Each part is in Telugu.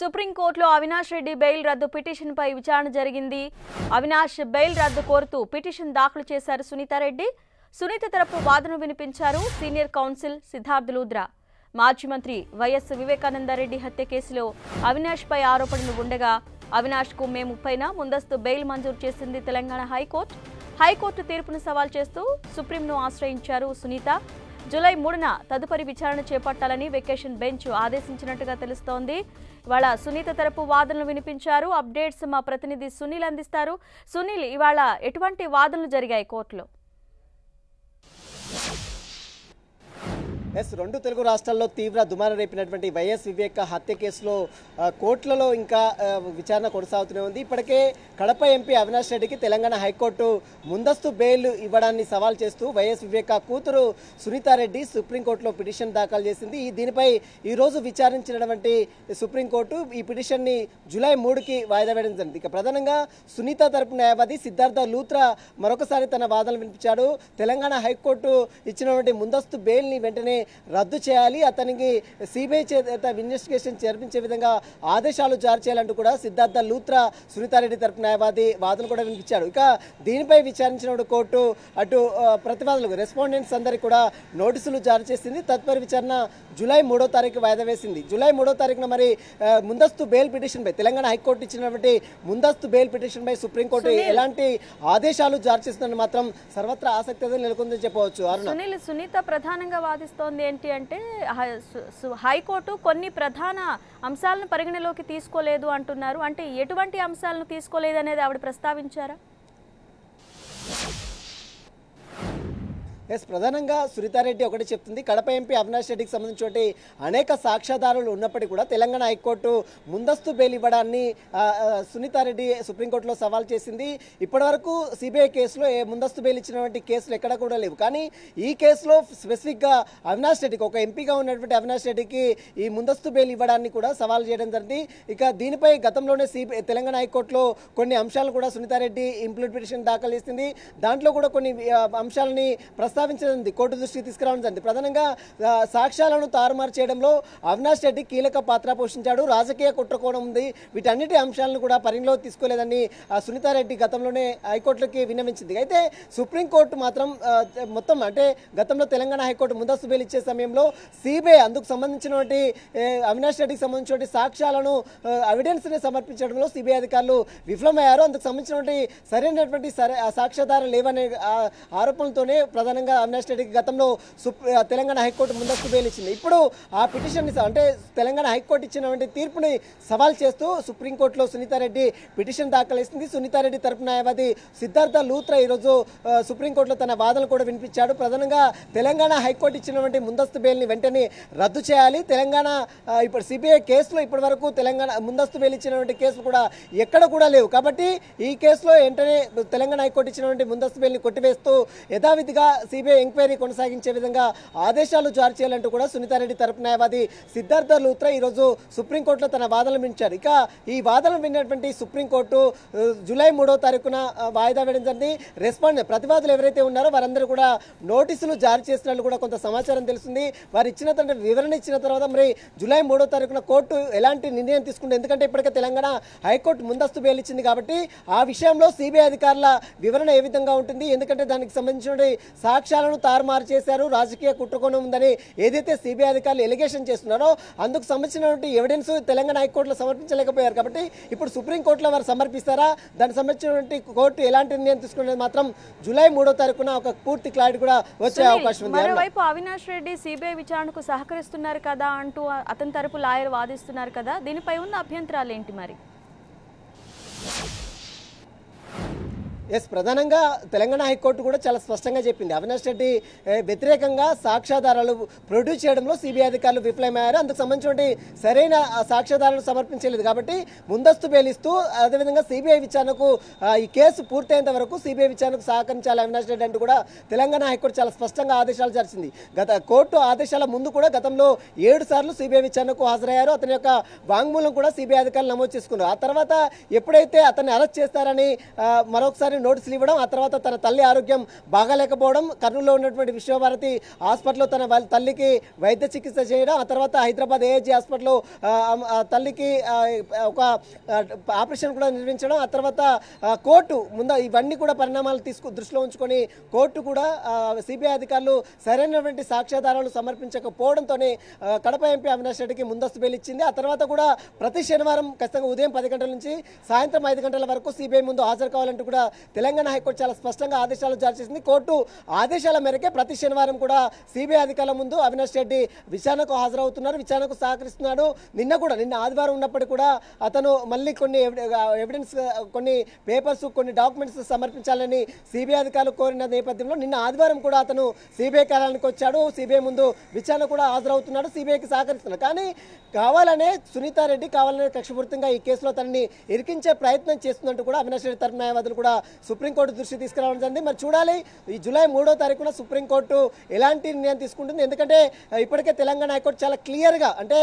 సుప్రీంకోర్టులో అవినాష్ రెడ్డి బెయిల్ రద్దు పిటిషన్పై విచారణ జరిగింది అవినాష్ బెయిల్ రద్దు కోరుతూ పిటిషన్ దాఖలు చేశారు సునీతారెడ్డి సునీత తరపు వాదన వినిపించారు సీనియర్ కౌన్సిల్ సిద్ధార్థ్ లూద్రా మాజీ మంత్రి వైఎస్ వివేకానందరెడ్డి హత్య కేసులో అవినాష్పై ఆరోపణలు ఉండగా అవినాష్కు మే ముప్పైన ముందస్తు బెయిల్ మంజూరు చేసింది తెలంగాణ హైకోర్టు హైకోర్టు తీర్పును సవాల్ చేస్తూ సుప్రీంను ఆశ్రయించారు సునీత జూలై మూడున తదుపరి విచారణ చేపట్టాలని వెకేషన్ బెంచ్ ఆదేశించినట్టుగా తెలుస్తోంది ఇవాళ సునీత తరపు వాదనలు వినిపించారు అప్డేట్స్ మా ప్రతినిధి సునీల్ అందిస్తారు సునీల్ ఇవాళ ఎటువంటి వాదనలు జరిగాయి కోర్టులో ఎస్ రెండు తెలుగు రాష్ట్రాల్లో తీవ్ర దుమారం రేపినటువంటి వైఎస్ వివేక హత్య కేసులో కోర్టులలో ఇంకా విచారణ కొనసాగుతూనే ఉంది ఇప్పటికే కడప ఎంపీ అవినాష్ రెడ్డికి తెలంగాణ హైకోర్టు ముందస్తు బెయిల్ ఇవ్వడాన్ని సవాల్ చేస్తూ వైఎస్ వివేక కూతురు సునీతారెడ్డి సుప్రీంకోర్టులో పిటిషన్ దాఖలు చేసింది దీనిపై ఈరోజు విచారించినటువంటి సుప్రీంకోర్టు ఈ పిటిషన్ని జూలై మూడుకి వాయిదా వేయడం జరిగింది ఇక ప్రధానంగా సునీత తరపు న్యాయవాది సిద్ధార్థ లూత్రా మరొకసారి తన వాదనలు వినిపించాడు తెలంగాణ హైకోర్టు ఇచ్చినటువంటి ముందస్తు బెయిల్ని వెంటనే రద్దు చేయాలి అతనికి సిబిఐ చేత ఇన్వెస్టిగేషన్ జరిపించే విధంగా ఆదేశాలు జారీ చేయాలంటూ కూడా సిద్ధార్థ లూత్రా సునీతారెడ్డి తరపు న్యాయవాది వాదన కూడా వినిపించాడు ఇక దీనిపై విచారించిన కోర్టు అటు ప్రతివాదులకు రెస్పాండెంట్స్ అందరికీ కూడా నోటీసులు జారీ చేసింది తదుపరి విచారణ జూలై మూడో తారీఖు వాయిదా వేసింది జూలై మూడో తారీఖున మరి ముందస్తు బెయిల్ పిటిషన్పై తెలంగాణ హైకోర్టు ఇచ్చినటువంటి ముందస్తు బెయిల్ పిటిషన్పై సుప్రీంకోర్టు ఎలాంటి ఆదేశాలు జారీ చేస్తుందని మాత్రం సర్వత్రా ఆసక్తి నెలకొందని చెప్పవచ్చు సునీత ప్రధానంగా వాదిస్తోంది ఉంది ఏంటి అంటే హైకోర్టు కొన్ని ప్రధాన అంశాలను పరిగణలోకి తీసుకోలేదు అంటున్నారు అంటే ఎటువంటి అంశాలను అనేది ఆవిడ ప్రస్తావించారా ఎస్ ప్రధానంగా సురితారెడ్డి ఒకటి చెప్తుంది కడప ఎంపీ అవినాష్ రెడ్డికి సంబంధించి అనేక సాక్ష్యాధారాలు ఉన్నప్పటికీ కూడా తెలంగాణ హైకోర్టు ముందస్తు బెయిల్ ఇవ్వడాన్ని సునీతారెడ్డి సుప్రీంకోర్టులో సవాల్ చేసింది ఇప్పటివరకు సిబిఐ కేసులో ఏ ముందస్తు బెయిల్ ఇచ్చినటువంటి కేసులు ఎక్కడ కూడా లేవు కానీ ఈ కేసులో స్పెసిఫిక్గా అవినాష్ రెడ్డికి ఒక ఎంపీగా ఉన్నటువంటి అవినాష్ రెడ్డికి ఈ ముందస్తు బెయిల్ ఇవ్వడాన్ని కూడా సవాల్ చేయడం జరిగింది ఇక దీనిపై గతంలోనే సిబిఐ తెలంగాణ హైకోర్టులో కొన్ని అంశాలు కూడా సునీతారెడ్డి ఇంప్లిమెంటేషన్ దాఖలు చేసింది దాంట్లో కూడా కొన్ని అంశాలని ప్రస్తుతం ప్రస్తావించనుంది కోర్టు దృష్టికి తీసుకురావడం ప్రధానంగా సాక్ష్యాలను తారుమారు చేయడంలో అవినాష్ రెడ్డి కీలక పాత్ర పోషించాడు రాజకీయ కుట్రకోణం ఉంది వీటన్నిటి అంశాలను కూడా పరిగణలో తీసుకోలేదని సునీతారెడ్డి గతంలోనే హైకోర్టులకి విన్నవించింది అయితే సుప్రీంకోర్టు మాత్రం మొత్తం అంటే గతంలో తెలంగాణ హైకోర్టు ముందస్తు బెయిల్ ఇచ్చే సమయంలో సిబిఐ అందుకు సంబంధించినటువంటి అవినాష్ రెడ్డికి సంబంధించిన సాక్ష్యాలను ఎవిడెన్స్ని సమర్పించడంలో సిబిఐ అధికారులు విఫలమయ్యారు అందుకు సంబంధించినటువంటి సరైనటువంటి సాక్ష్యాధారం లేవనే ఆరోపణలతోనే ప్రధానంగా తెలంగాణ అవినాష్ గతంలో తెలంగాణ హైకోర్టు ముందస్తు బెయిల్ ఇచ్చింది ఇప్పుడు ఆ పిటిషన్ని అంటే తెలంగాణ హైకోర్టు ఇచ్చినటువంటి తీర్పుని సవాల్ చేస్తూ సుప్రీంకోర్టులో సునీతారెడ్డి పిటిషన్ దాఖలు చేసింది సునీతారెడ్డి తరపు న్యాయవాది సిద్ధార్థ లూత్రా ఈరోజు సుప్రీంకోర్టులో తన వాదనలు కూడా వినిపించాడు ప్రధానంగా తెలంగాణ హైకోర్టు ఇచ్చినటువంటి ముందస్తు బెయిల్ని వెంటనే రద్దు చేయాలి తెలంగాణ ఇప్పుడు సిబిఐ కేసులో ఇప్పటి వరకు తెలంగాణ ముందస్తు బెయిల్ ఇచ్చినటువంటి కేసులు కూడా ఎక్కడ కూడా లేవు కాబట్టి ఈ కేసులో వెంటనే తెలంగాణ హైకోర్టు ఇచ్చినటువంటి ముందస్తు బెయిల్ని కొట్టివేస్తూ యథావిధిగా సిబిఐ ఎంక్వైరీ కొనసాగించే విధంగా ఆదేశాలు జారీ చేయాలంటూ కూడా సునీతారెడ్డి తరపు న్యాయవాది సిద్ధార్థ లూత్రా ఈరోజు సుప్రీంకోర్టులో తన వాదనలు వినిచారు ఇక ఈ వాదనలు విన్నటువంటి సుప్రీంకోర్టు జూలై మూడో తారీఖున వాయిదా వేయడం జరిగింది రెస్పాండ్ ప్రతివాదులు ఎవరైతే ఉన్నారో వారందరూ కూడా నోటీసులు జారీ చేసినట్లు కూడా కొంత సమాచారం తెలుస్తుంది వారు ఇచ్చిన వివరణ ఇచ్చిన తర్వాత మరి జూలై మూడో తారీఖున కోర్టు ఎలాంటి నిర్ణయం తీసుకుంటే ఎందుకంటే ఇప్పటికే తెలంగాణ హైకోర్టు ముందస్తు బెయిల్ ఇచ్చింది కాబట్టి ఆ విషయంలో సిబిఐ అధికారుల వివరణ ఏ విధంగా ఉంటుంది ఎందుకంటే దానికి సంబంధించిన సాక్షి సాక్ష్యాలను తారుమారు చేశారు రాజకీయ కుట్రకోణం ఉందని ఏదైతే సిబిఐ అధికారులు ఎలిగేషన్ చేస్తున్నారో అందుకు సంబంధించినటువంటి ఎవిడెన్స్ తెలంగాణ హైకోర్టులో సమర్పించలేకపోయారు కాబట్టి ఇప్పుడు సుప్రీంకోర్టులో వారు సమర్పిస్తారా దానికి సంబంధించినటువంటి కోర్టు ఎలాంటి నిర్ణయం తీసుకునేది మాత్రం జూలై మూడో తారీఖున ఒక పూర్తి క్లారిటీ కూడా వచ్చే అవకాశం ఉంది మరోవైపు అవినాష్ రెడ్డి సిబిఐ విచారణకు సహకరిస్తున్నారు కదా అంటూ అతని తరపు లాయర్ వాదిస్తున్నారు కదా దీనిపై ఉన్న అభ్యంతరాలు ఏంటి మరి ఎస్ ప్రధానంగా తెలంగాణ హైకోర్టు కూడా చాలా స్పష్టంగా చెప్పింది అవినాష్ రెడ్డి వ్యతిరేకంగా సాక్ష్యాధారాలు ప్రొడ్యూస్ చేయడంలో సిబిఐ అధికారులు విఫలమయ్యారు అందుకు సంబంధించిన సరైన సాక్ష్యాధారాలు సమర్పించలేదు కాబట్టి ముందస్తు బెయిలిస్తూ అదేవిధంగా సిబిఐ విచారణకు ఈ కేసు పూర్తయ్యేంత వరకు సిబిఐ విచారణకు సహకరించాలి అవినాష్ రెడ్డి అంటూ కూడా తెలంగాణ హైకోర్టు చాలా స్పష్టంగా ఆదేశాలు జరిచింది గత కోర్టు ఆదేశాల ముందు కూడా గతంలో ఏడు సార్లు సిబిఐ విచారణకు హాజరయ్యారు అతని యొక్క వాంగ్మూలం కూడా సిబిఐ అధికారులు నమోదు చేసుకున్నారు ఆ తర్వాత ఎప్పుడైతే అతన్ని అరెస్ట్ చేస్తారని మరొకసారి అని నోటీసులు ఇవ్వడం ఆ తర్వాత తన తల్లి ఆరోగ్యం బాగాలేకపోవడం కర్నూలులో ఉన్నటువంటి విశ్వభారతి హాస్పిటల్లో తన తల్లికి వైద్య చికిత్స చేయడం ఆ తర్వాత హైదరాబాద్ ఏఏజీ హాస్పిటల్లో తల్లికి ఒక ఆపరేషన్ కూడా నిర్వహించడం ఆ తర్వాత కోర్టు ముందు ఇవన్నీ కూడా పరిణామాలు తీసుకు దృష్టిలో ఉంచుకొని కోర్టు కూడా సిబిఐ అధికారులు సరైనటువంటి సాక్ష్యాధారాలు సమర్పించకపోవడంతోనే కడప ఎంపీ అవినాష్ రెడ్డికి ముందస్తు బెయిల్ ఆ తర్వాత కూడా ప్రతి శనివారం ఖచ్చితంగా ఉదయం పది గంటల నుంచి సాయంత్రం ఐదు గంటల వరకు సిబిఐ ముందు హాజరు కావాలంటూ కూడా తెలంగాణ హైకోర్టు చాలా స్పష్టంగా ఆదేశాలు జారీ చేసింది కోర్టు ఆదేశాల మేరకే ప్రతి శనివారం కూడా సిబిఐ అధికారుల ముందు అవినాష్ రెడ్డి విచారణకు హాజరవుతున్నారు విచారణకు సహకరిస్తున్నాడు నిన్న కూడా నిన్న ఆదివారం ఉన్నప్పటికీ కూడా అతను మళ్ళీ కొన్ని ఎవిడెన్స్ కొన్ని పేపర్స్ కొన్ని డాక్యుమెంట్స్ సమర్పించాలని సిబిఐ అధికారులు కోరిన నేపథ్యంలో నిన్న ఆదివారం కూడా అతను సిబిఐ కార్యాలయానికి వచ్చాడు సిబిఐ ముందు విచారణ కూడా హాజరవుతున్నాడు సిబిఐకి సహకరిస్తున్నాడు కానీ కావాలనే సునీతారెడ్డి కావాలనే కక్షపూర్తంగా ఈ కేసులో అతన్ని ఇరికించే ప్రయత్నం చేస్తున్నట్టు కూడా అవినాష్ రెడ్డి తరఫు న్యాయవాదులు కూడా సుప్రీంకోర్టు దృష్టి తీసుకురావడం జరిగింది మరి చూడాలి ఈ జూలై మూడో తారీఖున సుప్రీంకోర్టు ఎలాంటి నిర్ణయం తీసుకుంటుంది ఎందుకంటే ఇప్పటికే తెలంగాణ హైకోర్టు చాలా క్లియర్గా అంటే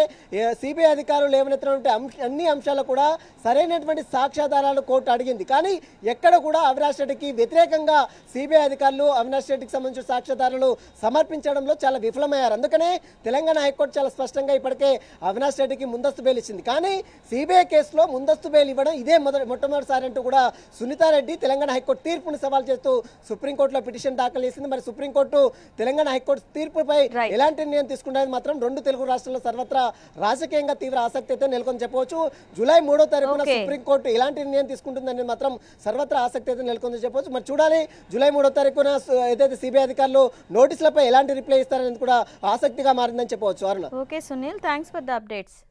సిబిఐ అధికారులు లేవనెత్తినటువంటి అన్ని అంశాలు కూడా సరైనటువంటి సాక్ష్యాధారాలు కోర్టు అడిగింది కానీ ఎక్కడ కూడా అవినాష్ రెడ్డికి వ్యతిరేకంగా సిబిఐ అధికారులు అవినాష్ రెడ్డికి సంబంధించిన సాక్ష్యాధారాలు సమర్పించడంలో చాలా విఫలమయ్యారు అందుకనే తెలంగాణ హైకోర్టు చాలా స్పష్టంగా ఇప్పటికే అవినాష్ రెడ్డికి ముందస్తు బెయిల్ ఇచ్చింది కానీ సిబిఐ కేసులో ముందస్తు బెయిల్ ఇవ్వడం ఇదే మొదటి మొట్టమొదటిసారి అంటూ కూడా సునీతారెడ్డి తెలంగాణ తెలంగాణ హైకోర్టు తీర్పును సవాల్ చేస్తూ సుప్రీంకోర్టులో పిటిషన్ దాఖలు చేసింది మరి సుప్రీంకోర్టు తెలంగాణ హైకోర్టు తీర్పుపై ఎలాంటి నిర్ణయం తీసుకుంటారని మాత్రం రెండు తెలుగు రాష్ట్రాల్లో సర్వత్రా రాజకీయంగా తీవ్ర ఆసక్తి అయితే నెలకొని చెప్పవచ్చు జూలై మూడో తారీఖున సుప్రీంకోర్టు ఎలాంటి నిర్ణయం తీసుకుంటుందని మాత్రం సర్వత్రా ఆసక్తి అయితే నెలకొని చెప్పవచ్చు మరి చూడాలి జూలై మూడో తారీఖున ఏదైతే సిబిఐ అధికారులు నోటీసులపై ఎలాంటి రిప్లై ఇస్తారనేది కూడా ఆసక్తిగా మారిందని చెప్పవచ్చు Aruna okay Sunil thanks for the updates